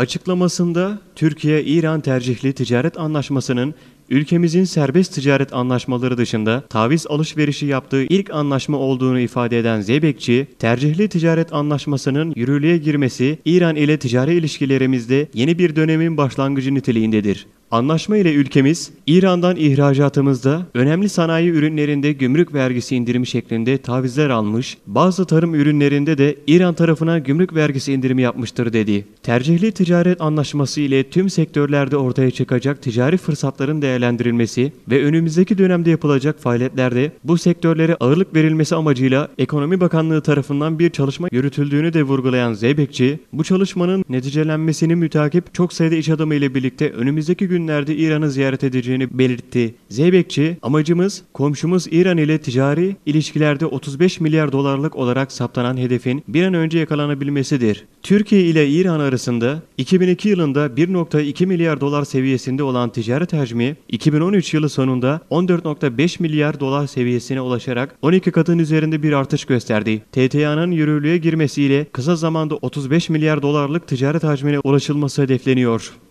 Açıklamasında Türkiye-İran tercihli ticaret anlaşmasının ülkemizin serbest ticaret anlaşmaları dışında taviz alışverişi yaptığı ilk anlaşma olduğunu ifade eden Zeybekçi, tercihli ticaret anlaşmasının yürürlüğe girmesi İran ile ticari ilişkilerimizde yeni bir dönemin başlangıcı niteliğindedir. Anlaşma ile ülkemiz, İran'dan ihracatımızda önemli sanayi ürünlerinde gümrük vergisi indirimi şeklinde tavizler almış, bazı tarım ürünlerinde de İran tarafına gümrük vergisi indirimi yapmıştır dedi. Tercihli ticaret anlaşması ile tüm sektörlerde ortaya çıkacak ticari fırsatların değerlendirilmesi ve önümüzdeki dönemde yapılacak faaliyetlerde bu sektörlere ağırlık verilmesi amacıyla Ekonomi Bakanlığı tarafından bir çalışma yürütüldüğünü de vurgulayan Zeybekçi, bu çalışmanın neticelenmesini mütakip çok sayıda iş adamı ile birlikte önümüzdeki gün günlerde İran'ı ziyaret edeceğini belirtti. Zeybekçi, amacımız komşumuz İran ile ticari ilişkilerde 35 milyar dolarlık olarak saptanan hedefin bir an önce yakalanabilmesidir. Türkiye ile İran arasında 2002 yılında 1.2 milyar dolar seviyesinde olan ticaret hacmi 2013 yılı sonunda 14.5 milyar dolar seviyesine ulaşarak 12 katın üzerinde bir artış gösterdi. TTA'nın yürürlüğe girmesiyle kısa zamanda 35 milyar dolarlık ticaret hacmine ulaşılması hedefleniyor.